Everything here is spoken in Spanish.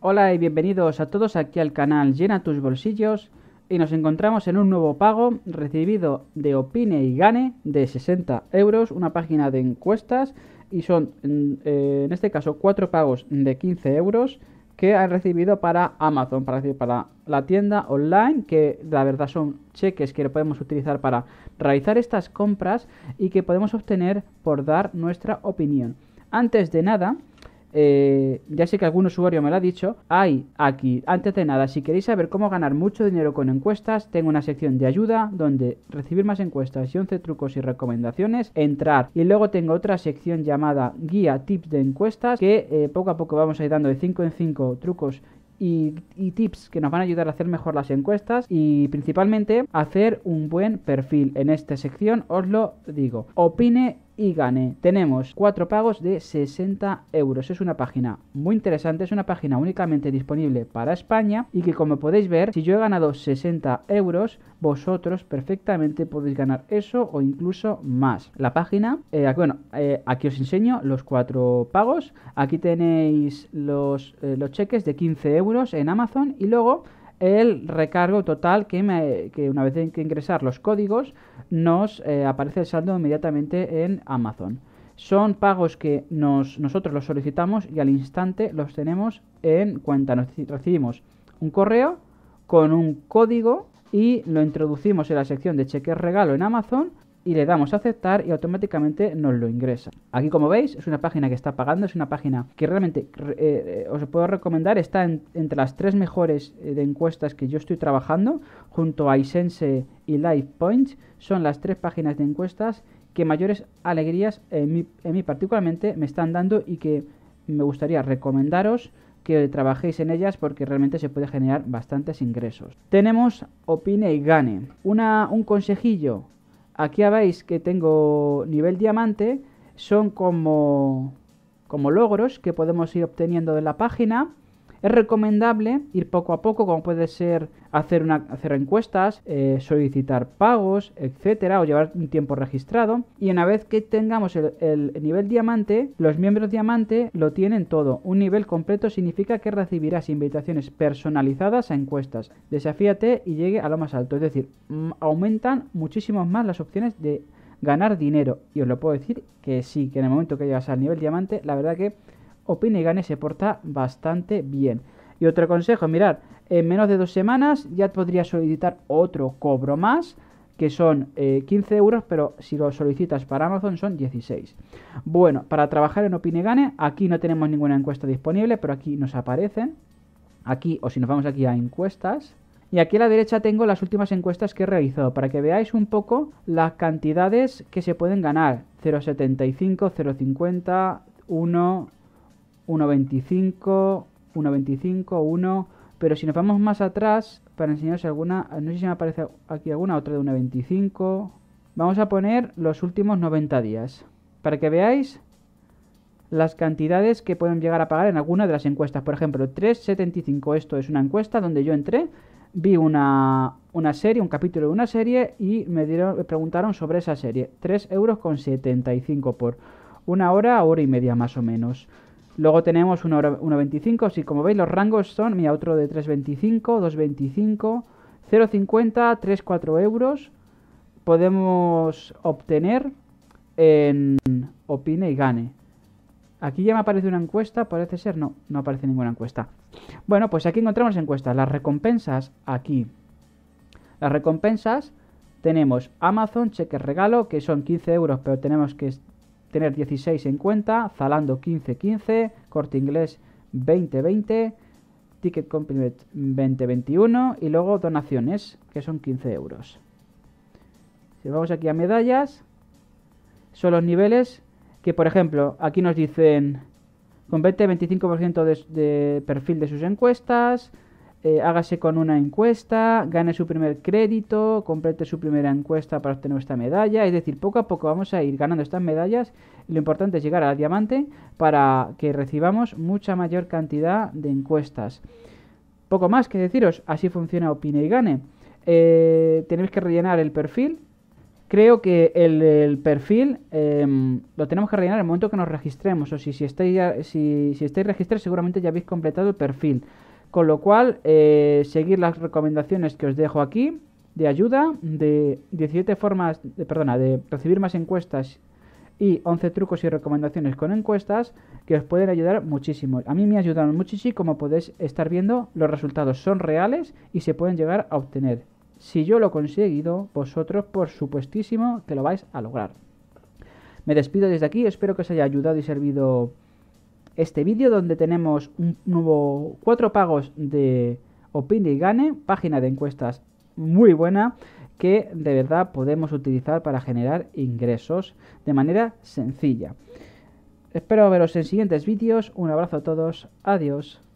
Hola y bienvenidos a todos aquí al canal Llena tus bolsillos y nos encontramos en un nuevo pago recibido de Opine y Gane de 60 euros, una página de encuestas y son en eh, este caso cuatro pagos de 15 euros que han recibido para Amazon, para, decir, para la tienda online, que la verdad son cheques que podemos utilizar para realizar estas compras y que podemos obtener por dar nuestra opinión. Antes de nada, eh, ya sé que algún usuario me lo ha dicho, hay aquí, antes de nada, si queréis saber cómo ganar mucho dinero con encuestas, tengo una sección de ayuda donde recibir más encuestas y 11 trucos y recomendaciones, entrar y luego tengo otra sección llamada guía tips de encuestas que eh, poco a poco vamos a ir dando de 5 en 5 trucos y, y, tips que nos van a ayudar a hacer mejor las encuestas y principalmente hacer un buen perfil. En esta sección os lo digo. Opine y gané. Tenemos cuatro pagos de 60 euros. Es una página muy interesante, es una página únicamente disponible para España y que como podéis ver, si yo he ganado 60 euros, vosotros perfectamente podéis ganar eso o incluso más. La página, eh, bueno, eh, aquí os enseño los cuatro pagos. Aquí tenéis los, eh, los cheques de 15 euros en Amazon y luego el recargo total que, que una vez que ingresar los códigos nos eh, aparece el saldo inmediatamente en Amazon. Son pagos que nosotros los solicitamos y al instante los tenemos en cuenta. recibimos un correo con un código y lo introducimos en la sección de cheques regalo en Amazon y le damos a aceptar y automáticamente nos lo ingresa. Aquí como veis es una página que está pagando, es una página que realmente eh, eh, os puedo recomendar, está entre las tres mejores eh, de encuestas que yo estoy trabajando junto a iSense y LifePoint, son las tres páginas de encuestas que mayores alegrías en mí, en mí particularmente me están dando y que me gustaría recomendaros que trabajéis en ellas porque realmente se puede generar bastantes ingresos. Tenemos opine y gane. Una, un consejillo, Aquí habéis veis que tengo nivel diamante. Son como, como logros que podemos ir obteniendo de la página. Es recomendable ir poco a poco, como puede ser hacer, una, encuestas, eh, solicitar pagos, etcétera, o llevar un tiempo registrado. Y una vez que tengamos el, el nivel diamante, los miembros diamante lo tienen todo. Un nivel completo significa que recibirás invitaciones personalizadas a encuestas. Desafíate y llegue a lo más alto. Es decir, aumentan muchísimo más las opciones de ganar dinero. Y os lo puedo decir que sí, que en el momento que llegas al nivel diamante, la verdad que Opinegane se porta bastante bien. Y otro consejo, mirar, en menos de dos semanas ya podrías solicitar otro cobro más, que son 15 eh, euros, pero si lo solicitas para Amazon son 16. Bueno, para trabajar en Opinegane, aquí no tenemos ninguna encuesta disponible, pero aquí nos aparecen. Aquí, o si nos vamos aquí a encuestas, y aquí a la derecha tengo las últimas encuestas que he realizado para que veáis un poco las cantidades que se pueden ganar. 0,75, 0,50, 1, 1.25, 1.25, 1. Pero si nos vamos más atrás, para enseñaros alguna, no sé si me aparece aquí alguna, otra de 1.25. Vamos a poner los últimos 90 días, para que veáis las cantidades que pueden llegar a pagar en alguna de las encuestas. Por ejemplo, 3.75, esto es una encuesta donde yo entré, vi una, serie, un capítulo de una serie y me, dieron, preguntaron sobre esa serie. 3,75 euros con por una hora, hora y media más o menos. Luego tenemos 1.25, si como veis los rangos son, mira, otro de 3.25, 2.25, 0.50, 3.4 euros. Podemos obtener en Opine y Gane. Aquí ya me aparece una encuesta, parece ser, no, no aparece ninguna encuesta. Bueno, pues aquí encontramos encuestas, las recompensas aquí. Las recompensas tenemos Amazon, cheque regalo, que son 15 euros, pero tenemos que tener 16 en cuenta, Zalando 15-15, Corte Inglés 20-20, Ticket Compliment 20-21 y luego donaciones, que son 15 euros. Si vamos aquí a medallas, son los niveles que, por ejemplo, aquí nos dicen con 20-25% de, de perfil de sus encuestas, eh, hágase con una encuesta, gane su primer crédito, complete su primera encuesta para obtener esta medalla. Es decir, poco a poco vamos a ir ganando estas medallas. lo importante es llegar al diamante para que recibamos mucha mayor cantidad de encuestas. Poco más que deciros, así funciona Opine y Gane. Eh, tenéis que rellenar el perfil. Creo que el, perfil em, lo tenemos que rellenar en el momento que nos registremos. O si, si estáis, si, si estáis registrados, seguramente ya habéis completado el perfil. Con lo cual, eh, seguir las recomendaciones que os dejo aquí de ayuda, de 17 formas, de, perdona, de recibir más encuestas y 11 trucos y recomendaciones con encuestas que os pueden ayudar muchísimo. A mí me ayudaron muchísimo, como podéis estar viendo, los resultados son reales y se pueden llegar a obtener. Si yo lo he conseguido, vosotros por supuestísimo que lo vais a lograr. Me despido desde aquí, espero que os haya ayudado y servido este vídeo donde tenemos un nuevo cuatro pagos de Opine y Gane, página de encuestas muy buena que de verdad podemos utilizar para generar ingresos de manera sencilla. Espero veros en siguientes vídeos. Un abrazo a todos. Adiós.